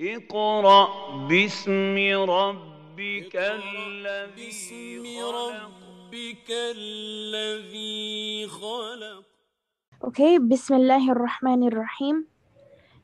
اقرأ باسم ربك الذي باسم ربك الذي خلق اوكي بسم الله الرحمن الرحيم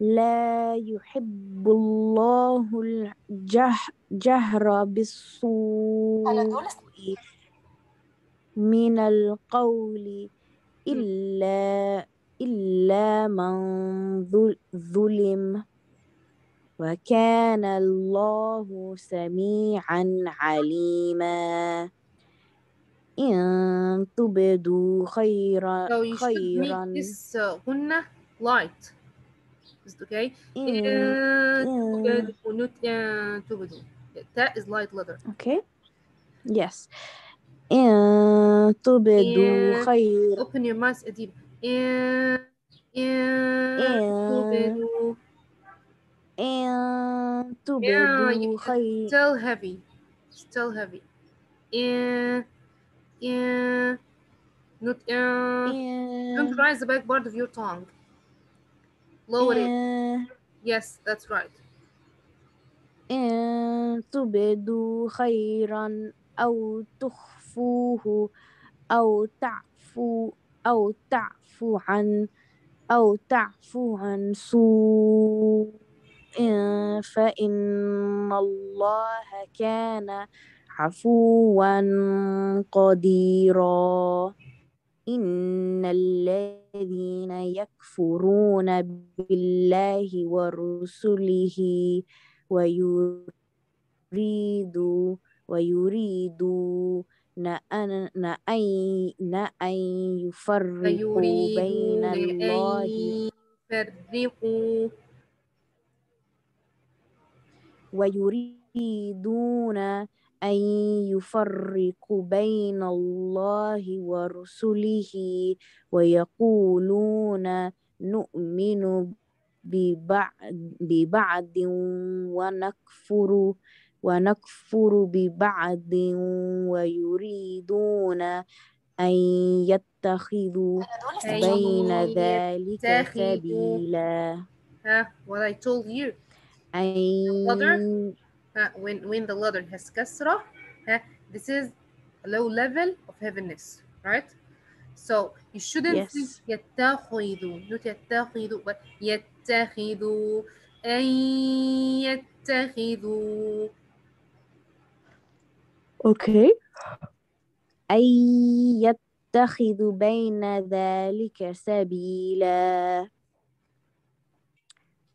لا يحب الله الجهر بالسوء من القول إلا إلا من ظلم وكان الله سميعا عليما إن تبدوا خيرا خيرا this uh, غنة light is it okay that is light letter okay yes إن تبدوا خيرا open your mouth أديب إن إن تبدوا and to be you still heavy still heavy and and not uh, and, don't rise the back part of your tongue lower and, it yes that's right and to خيرا أو تخفوه أو تعفو أو تعفو عن أو تعفو عن سوء آه، فإن الله كان عفوا قديرا إن الذين يكفرون بالله ورسله ويريدوا ويريدون أن يفرقوا بين الله يفرقوا ويريدون أن يفرقوا بين الله ورسله ويقولون نؤمن ببعض ونكفر ونكفر ببعض ويريدون أن يتخذوا بين ذلك سبيلا. Uh, What I told you. I when when the ladder has كسرة this is low level of heaviness right so you shouldn't yes. يتخذ not يتخذ but يتخذ أن يتخذ okay أن يتخذ بين ذلك سبيلا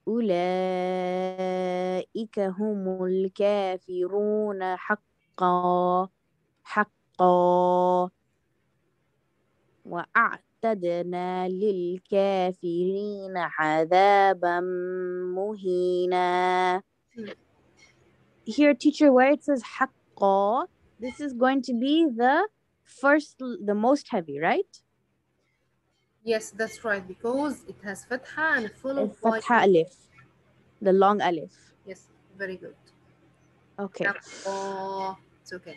أولئك هم الكافرون حقا حقا وأعتدنا للكافرين عذابا مهينا Here teacher where it says حقا this is going to be the first the most heavy right Yes, that's right, because it has fatha and followed by... Fatha alif, the long alif. Yes, very good. Okay. Oh, it's okay.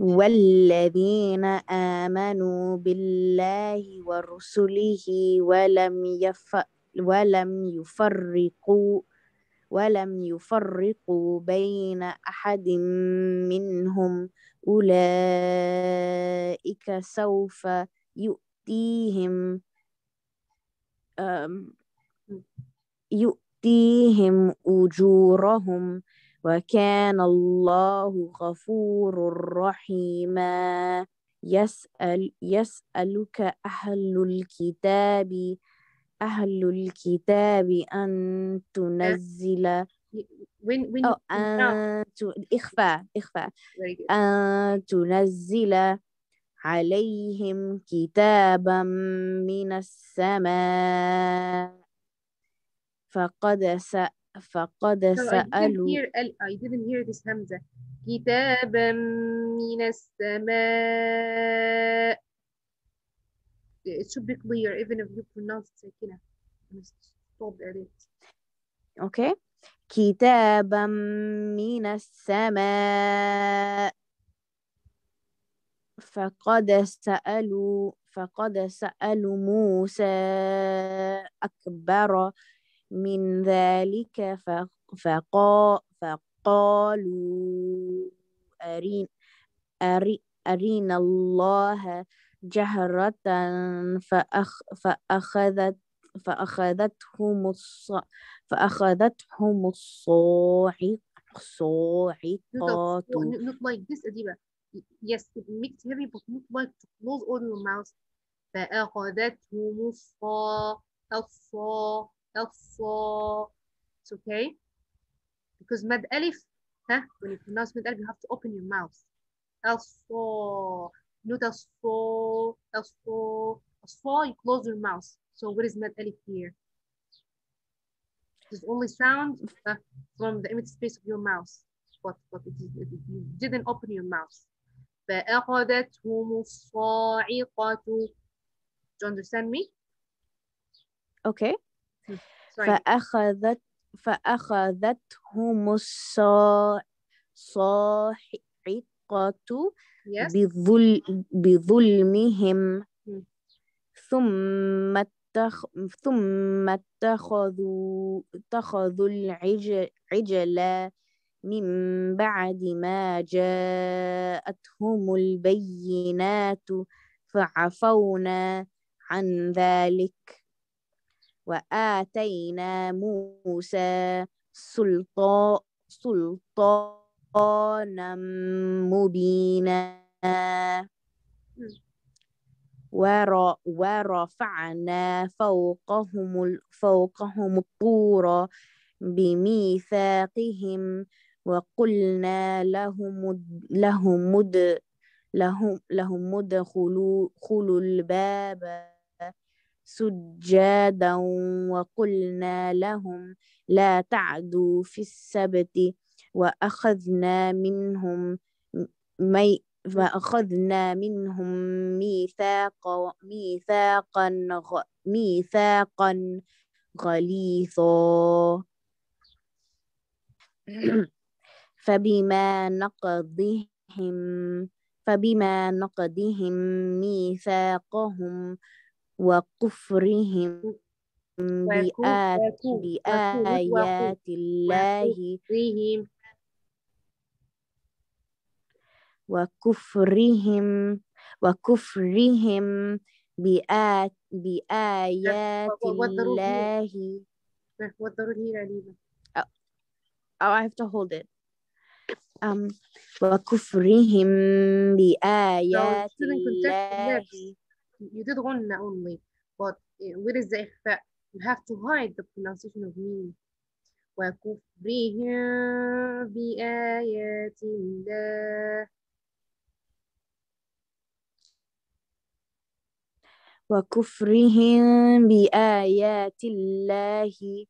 والذين آمنوا بالله ورسله ولم يف ولم يفرقوا ولم يفرقوا بين أحد منهم أولئك سوف يؤمنون يؤتيهم يؤتيهم أجورهم وكان الله غفور رحيما يسأل يسألك أهل الكتاب أهل الكتاب أن تنزل when, when أو أن إخفاء إخفاء أن تنزل عليهم كتابا من السماء فقد س فقد سألوا I didn't, hear, I didn't hear this همزة كتابا من السماء it should be clear even if you pronounce it كده stop it okay كتابا من السماء فقد سألوا فقد سألوا موسى أكبر من ذلك فقا فقالوا أرين أري الله جهرة فأخ فأخذت فأخذتهم الص فأخذتهم الصاعقة نقطة نقطة دي بقى yes it makes heavy but not like to close all your mouth فأخذتهم it's okay because mad alif huh? when you pronounce mad alif you have to open your mouth الصاء not as الصاء الصاء you close your mouth so what is mad alif here it is only sound uh, from the empty space of your mouth but but it, you didn't open your mouth فأخذتهم الصاعقة Do you understand me? Okay. Hmm. فأخذت فأخذتهم الصاعقة yes. بظل بظلمهم hmm. ثم اتخ... ثم اتخذوا اتخذوا العجل من بعد ما جاءتهم البينات فعفونا عن ذلك وآتينا موسى سلطانا مبينا ورفعنا فوقهم فوقهم الطور بميثاقهم وقلنا لهم لهم مد لهم لهم ادخلوا خلو الباب سجادا وقلنا لهم لا تعدوا في السبت وأخذنا منهم مي فأخذنا منهم ميثاقا ميثاقا ميثاقا غليظا فبما نقضهم فبما نقضهم ميثاقهم وكفرهم بآيات, بآيات الله وكفرهم وكفرهم بآيات, بآيات الله. Oh, oh, I have to hold it. أم وكفرهم بآيات الله You did غنة only but where is the إخفاء you have to hide the pronunciation of me وكفرهم بآيات الله وكفرهم بآيات الله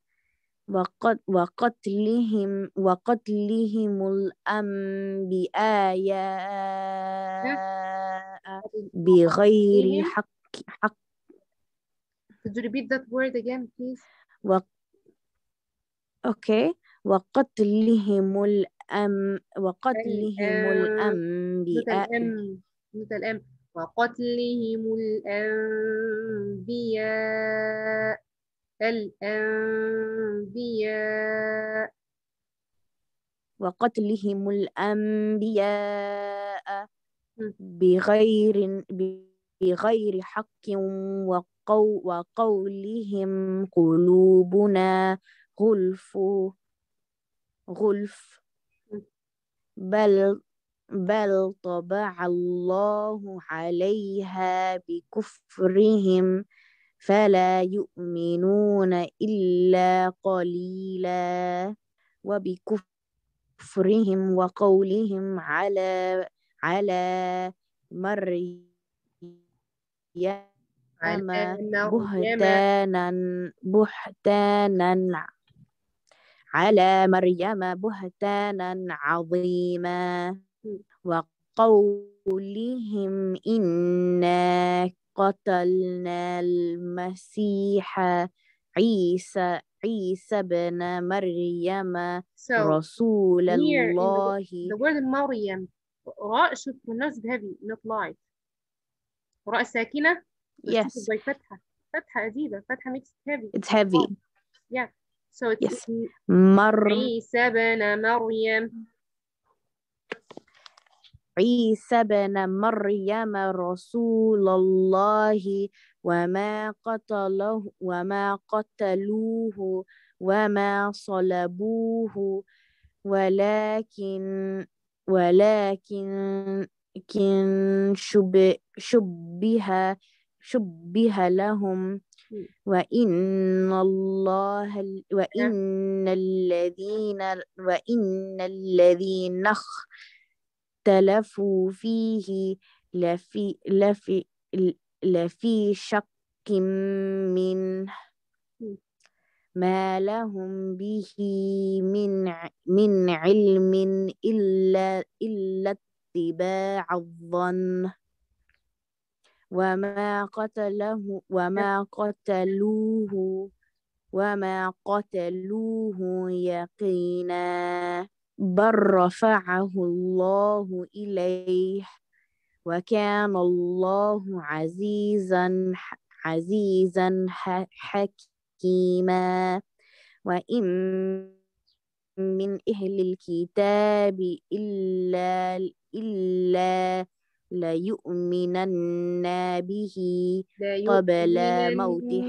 وقتلهم وقتلهم الأنبياء بغير حق حق Could you repeat that word again, please? Okay. وقتلهم الأم وقتلهم uh, الأنبياء مثل الأم وقتلهم الأنبياء الأنبياء وقتلهم الأنبياء بغير بغير حق وقو وقولهم قلوبنا غلف غلف بل بل طبع الله عليها بكفرهم فلا يؤمنون إلا قليلا وبكفرهم وقولهم على على مريم بهتانا بهتانا على مريم بهتانا عظيما وقولهم إنا قتلنا المسيح عيسى عيسى بن مريم so, رسول الله the, the word مريم راء شوف الناس هذه not light راء ساكنة yes زي فتحة فتحة جديدة فتحة ميكس heavy it's heavy oh. yeah so it's yes. مر عيسى بن مريم عيسى بن مريم رسول الله وما قتله وما قتلوه وما صلبوه ولكن ولكن كن شب شبها شبها لهم وإن الله نعم. وإن الذين وإن الذين اختلفوا فيه لفي, لفي, لفي شك منه ما لهم به من من علم إلا إلا اتباع الظن وما قتله وما قتلوه وما قتلوه يقينا بل رفعه الله إليه وكان الله عزيزا عزيزا حكيما وإن من أهل الكتاب إلا إلا ليؤمنن به قبل موته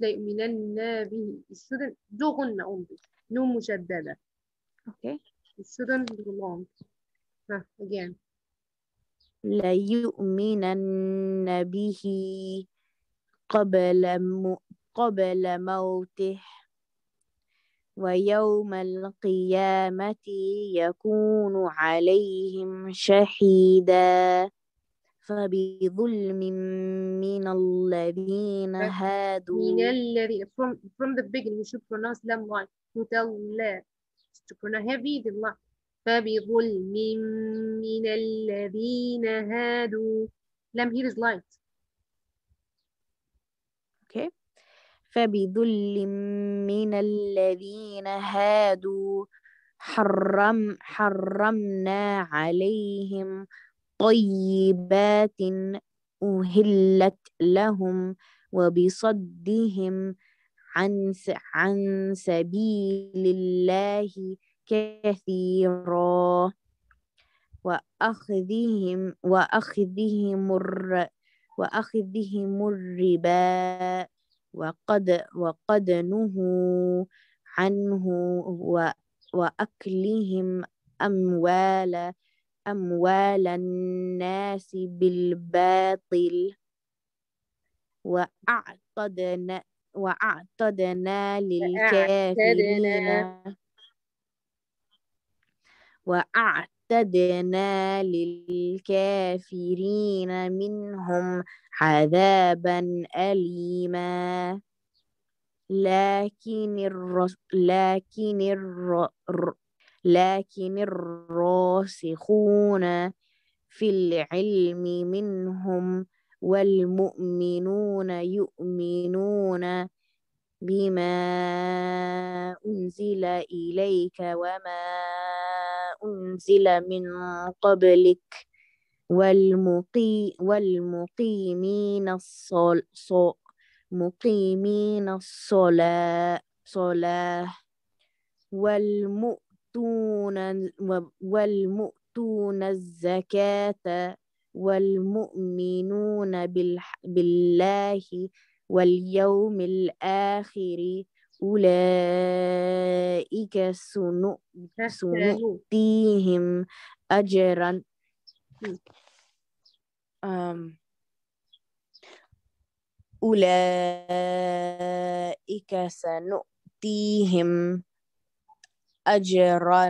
ليؤمنن به السودان دوغن أمي نوم مشددة Okay. The student belongs. Huh, again. ليؤمنن به قبل قبل موته ويوم القيامة يكون عليهم شهيدا فبظلم من الذين هادوا من الذين from, from the beginning you should pronounce لم متولى تكون هيفي بالله فبظلم من الذين هادوا لم here از لايت اوكي فبظلم من الذين هادوا حرم حرمنا عليهم طيبات أهلت لهم وبصدهم عن عن سبيل الله كثيرا وأخذهم وأخذهم الر وأخذهم الربا وقد وقد نهوا عنه وأكلهم أموال أموال الناس بالباطل وأعتدنا وأعتدنا للكافرين وأعتدنا للكافرين منهم عذابا أليما لكن الرس لكن الر... لكن الراسخون في العلم منهم والمؤمنون يؤمنون بما أنزل إليك وما أنزل من قبلك والمقي والمقيمين الصلاة مقيمين الصلاة صلاة والمؤتون والمؤتون الزكاة والمؤمنون بالله واليوم الآخر أولئك سنؤتيهم أجرا أولئك سنؤتيهم أجرا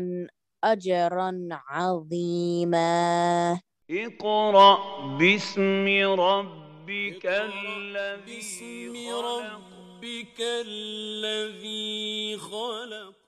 أجرا عظيما اقرأ باسم ربك الذي خلق